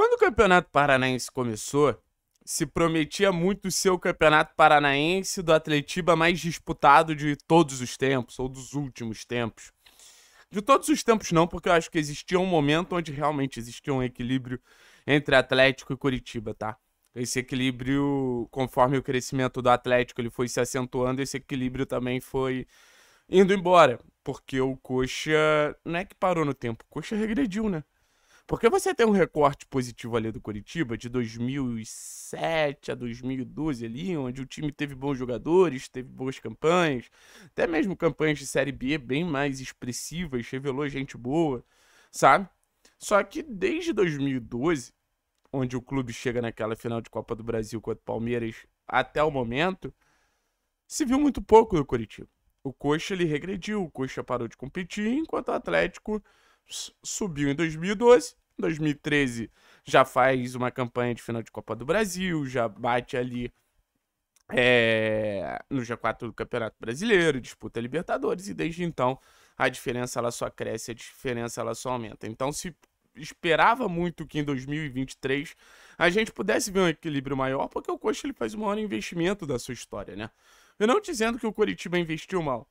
Quando o Campeonato Paranaense começou, se prometia muito ser o Campeonato Paranaense do Atletiba mais disputado de todos os tempos, ou dos últimos tempos. De todos os tempos, não, porque eu acho que existia um momento onde realmente existia um equilíbrio entre Atlético e Curitiba, tá? Esse equilíbrio, conforme o crescimento do Atlético ele foi se acentuando, esse equilíbrio também foi indo embora. Porque o Coxa não é que parou no tempo, o Coxa regrediu, né? Porque você tem um recorte positivo ali do Curitiba de 2007 a 2012 ali, onde o time teve bons jogadores, teve boas campanhas, até mesmo campanhas de Série B bem mais expressivas, revelou gente boa, sabe? Só que desde 2012, onde o clube chega naquela final de Copa do Brasil contra o Palmeiras, até o momento, se viu muito pouco do Curitiba. O Coxa ele regrediu, o Coxa parou de competir, enquanto o Atlético subiu em 2012 2013 já faz uma campanha de final de Copa do Brasil, já bate ali é, no G4 do Campeonato Brasileiro, disputa Libertadores, e desde então a diferença ela só cresce, a diferença ela só aumenta. Então se esperava muito que em 2023 a gente pudesse ver um equilíbrio maior, porque o Coxa ele faz o maior investimento da sua história, né? Eu não dizendo que o Curitiba investiu mal,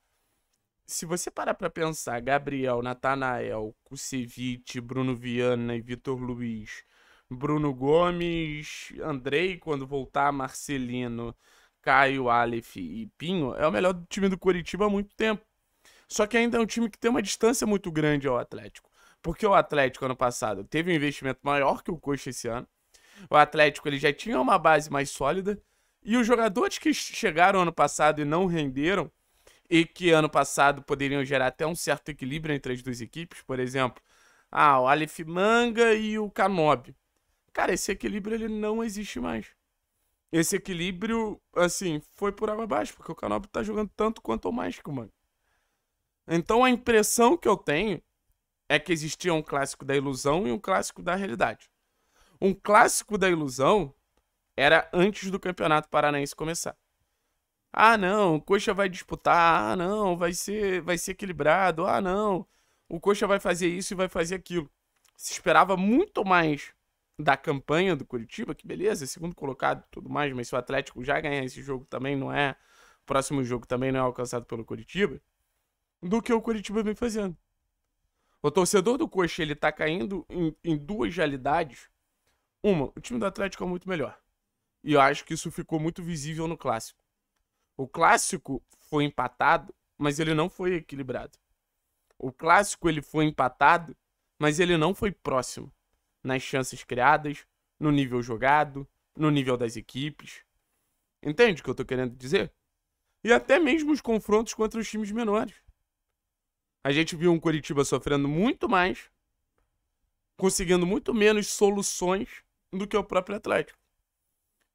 se você parar pra pensar, Gabriel, Natanael, Kusevich, Bruno Viana e Vitor Luiz, Bruno Gomes, Andrei, quando voltar, Marcelino, Caio, Aleph e Pinho, é o melhor time do Curitiba há muito tempo. Só que ainda é um time que tem uma distância muito grande ao Atlético. Porque o Atlético, ano passado, teve um investimento maior que o Coxa esse ano. O Atlético ele já tinha uma base mais sólida. E os jogadores que chegaram ano passado e não renderam, e que ano passado poderiam gerar até um certo equilíbrio entre as duas equipes, por exemplo, ah, o Aleph Manga e o Canob. Cara, esse equilíbrio ele não existe mais. Esse equilíbrio, assim, foi por água abaixo, porque o Canob tá jogando tanto quanto ou mais que o Manga. Então a impressão que eu tenho é que existia um clássico da ilusão e um clássico da realidade. Um clássico da ilusão era antes do Campeonato Paranaense começar. Ah, não, o Coxa vai disputar. Ah, não, vai ser, vai ser equilibrado. Ah, não, o Coxa vai fazer isso e vai fazer aquilo. Se esperava muito mais da campanha do Curitiba, que beleza, segundo colocado tudo mais, mas se o Atlético já ganhar esse jogo também não é. O próximo jogo também não é alcançado pelo Curitiba, do que o Curitiba vem fazendo. O torcedor do Coxa, ele tá caindo em, em duas realidades. Uma, o time do Atlético é muito melhor. E eu acho que isso ficou muito visível no clássico. O clássico foi empatado, mas ele não foi equilibrado. O clássico ele foi empatado, mas ele não foi próximo nas chances criadas, no nível jogado, no nível das equipes. Entende o que eu tô querendo dizer? E até mesmo os confrontos contra os times menores. A gente viu um Curitiba sofrendo muito mais, conseguindo muito menos soluções do que o próprio Atlético.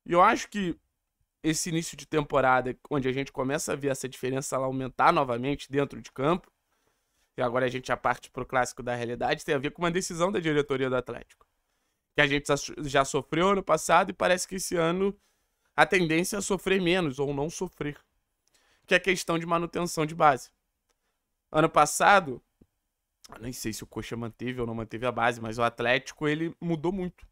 E eu acho que esse início de temporada, onde a gente começa a ver essa diferença lá aumentar novamente dentro de campo, e agora a gente já parte para o clássico da realidade, tem a ver com uma decisão da diretoria do Atlético. Que a gente já sofreu ano passado e parece que esse ano a tendência é sofrer menos ou não sofrer. Que é questão de manutenção de base. Ano passado, nem sei se o Coxa manteve ou não manteve a base, mas o Atlético ele mudou muito.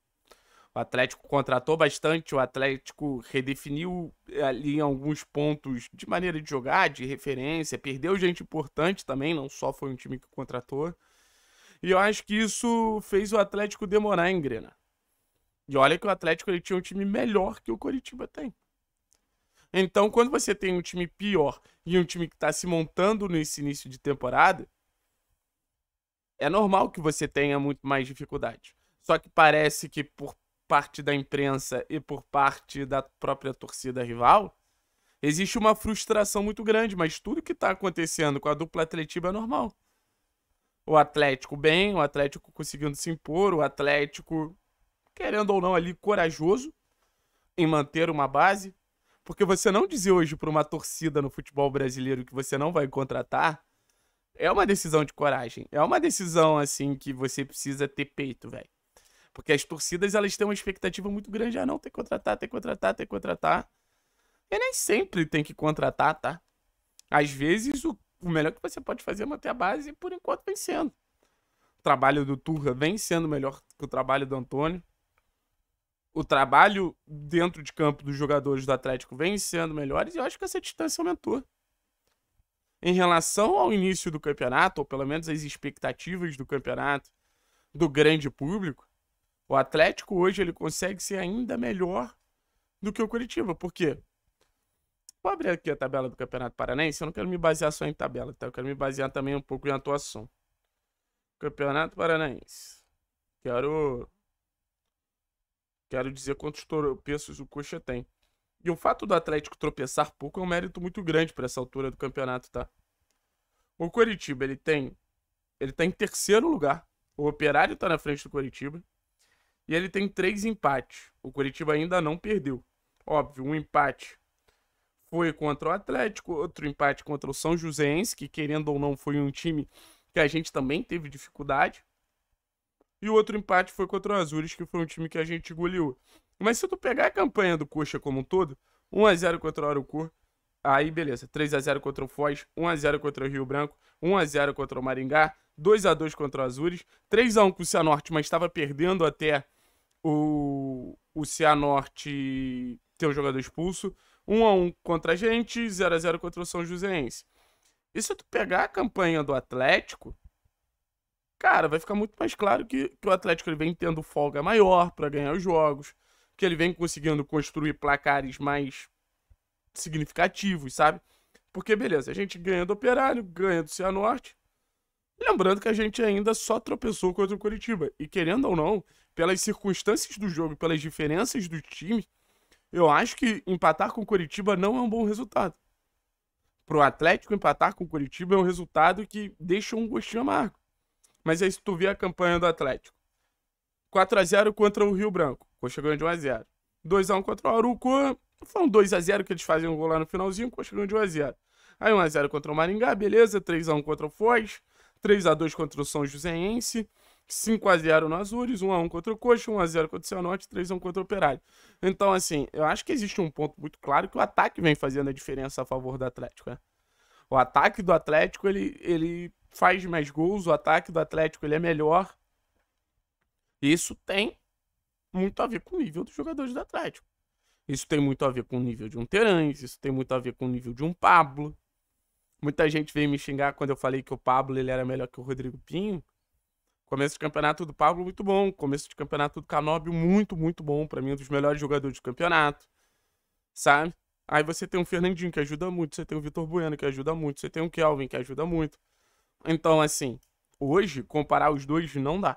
O Atlético contratou bastante, o Atlético redefiniu eh, ali alguns pontos de maneira de jogar, de referência, perdeu gente importante também, não só foi um time que contratou. E eu acho que isso fez o Atlético demorar em grana. E olha que o Atlético ele tinha um time melhor que o Coritiba tem. Então, quando você tem um time pior e um time que está se montando nesse início de temporada, é normal que você tenha muito mais dificuldade. Só que parece que por parte da imprensa e por parte da própria torcida rival, existe uma frustração muito grande, mas tudo que está acontecendo com a dupla Atletiba é normal. O Atlético bem, o Atlético conseguindo se impor, o Atlético, querendo ou não, ali corajoso em manter uma base. Porque você não dizer hoje para uma torcida no futebol brasileiro que você não vai contratar é uma decisão de coragem. É uma decisão, assim, que você precisa ter peito, velho. Porque as torcidas, elas têm uma expectativa muito grande. Ah, não, tem que contratar, tem que contratar, tem que contratar. E nem sempre tem que contratar, tá? Às vezes, o, o melhor que você pode fazer é manter a base e, por enquanto, vem sendo. O trabalho do Turra vem sendo melhor que o trabalho do Antônio. O trabalho dentro de campo dos jogadores do Atlético vem sendo melhores e eu acho que essa distância aumentou. Em relação ao início do campeonato, ou pelo menos as expectativas do campeonato do grande público, o Atlético hoje ele consegue ser ainda melhor do que o Curitiba. Por quê? Vou abrir aqui a tabela do Campeonato Paranaense. Eu não quero me basear só em tabela, tá? Eu quero me basear também um pouco em atuação. Campeonato Paranaense. Quero. Quero dizer quantos tropeços o Coxa tem. E o fato do Atlético tropeçar pouco é um mérito muito grande para essa altura do campeonato, tá? O Coritiba, ele tem. Ele tá em terceiro lugar. O Operário tá na frente do Coritiba. E ele tem três empates. O Curitiba ainda não perdeu. Óbvio, um empate foi contra o Atlético, outro empate contra o São Joséense, que querendo ou não foi um time que a gente também teve dificuldade. E o outro empate foi contra o Azures, que foi um time que a gente goleou. Mas se tu pegar a campanha do Coxa como um todo, 1x0 contra o Arucu, aí beleza. 3x0 contra o Foz, 1x0 contra o Rio Branco, 1x0 contra o Maringá, 2x2 contra o Azures, 3x1 com o Cianorte, mas estava perdendo até o, o Cianorte ter o jogador expulso. 1 a 1 contra a gente, 0 a 0 contra o São Joséense. E se tu pegar a campanha do Atlético, cara, vai ficar muito mais claro que, que o Atlético ele vem tendo folga maior para ganhar os jogos, que ele vem conseguindo construir placares mais significativos, sabe? Porque, beleza, a gente ganha do Operário, ganha do Cianorte. Lembrando que a gente ainda só tropeçou contra o Curitiba. E querendo ou não, pelas circunstâncias do jogo, pelas diferenças do time, eu acho que empatar com o Curitiba não é um bom resultado. Para o Atlético empatar com o Curitiba é um resultado que deixa um gostinho amargo. Mas aí se tu vê a campanha do Atlético. 4 x 0 contra o Rio Branco. Coxa ganha de 1x0. 2x1 contra o Aruco. Foi um 2x0 que eles fazem um gol lá no finalzinho. Coxa ganha de 1x0. Aí 1x0 contra o Maringá, beleza. 3x1 contra o Foz. 3x2 contra o São Joséense. 5x0 no Azures, 1x1 contra o Coxa, 1x0 contra o Cianorte, 3x1 contra o Operário. Então, assim, eu acho que existe um ponto muito claro que o ataque vem fazendo a diferença a favor do Atlético, né? O ataque do Atlético, ele, ele faz mais gols, o ataque do Atlético, ele é melhor. Isso tem muito a ver com o nível dos jogadores do Atlético. Isso tem muito a ver com o nível de um Terãs, isso tem muito a ver com o nível de um Pablo. Muita gente veio me xingar quando eu falei que o Pablo ele era melhor que o Rodrigo Pinho. Começo de campeonato do Pablo muito bom. Começo de campeonato do Canóbio muito, muito bom. Para mim, um dos melhores jogadores do campeonato. Sabe? Aí você tem o Fernandinho, que ajuda muito. Você tem o Vitor Bueno, que ajuda muito. Você tem o Kelvin, que ajuda muito. Então, assim, hoje, comparar os dois não dá.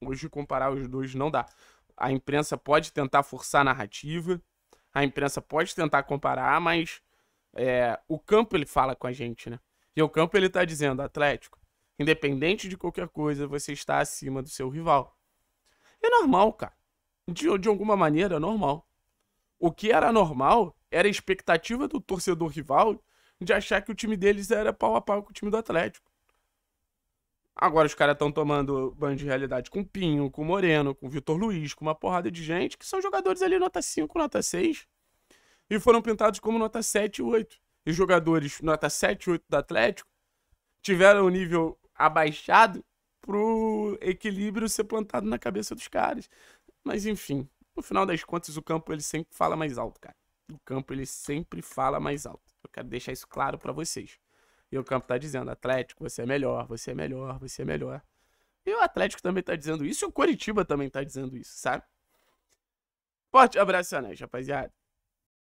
Hoje, comparar os dois não dá. A imprensa pode tentar forçar a narrativa. A imprensa pode tentar comparar, mas é, o campo ele fala com a gente, né? E o campo ele tá dizendo: Atlético, Independente de qualquer coisa, você está acima do seu rival. É normal, cara. De, de alguma maneira, é normal. O que era normal era a expectativa do torcedor rival de achar que o time deles era pau a pau com o time do Atlético. Agora os caras estão tomando banho de realidade com Pinho, com Moreno, com Vitor Luiz, com uma porrada de gente que são jogadores ali nota 5, nota 6 e foram pintados como nota 7 e 8. E jogadores nota 7 e 8 do Atlético tiveram o nível abaixado pro equilíbrio ser plantado na cabeça dos caras. Mas enfim, no final das contas, o campo ele sempre fala mais alto, cara. O campo ele sempre fala mais alto. Eu quero deixar isso claro para vocês. E o campo tá dizendo: Atlético, você é melhor, você é melhor, você é melhor. E o Atlético também tá dizendo isso, e o Curitiba também tá dizendo isso, sabe? Forte abraço né, rapaziada.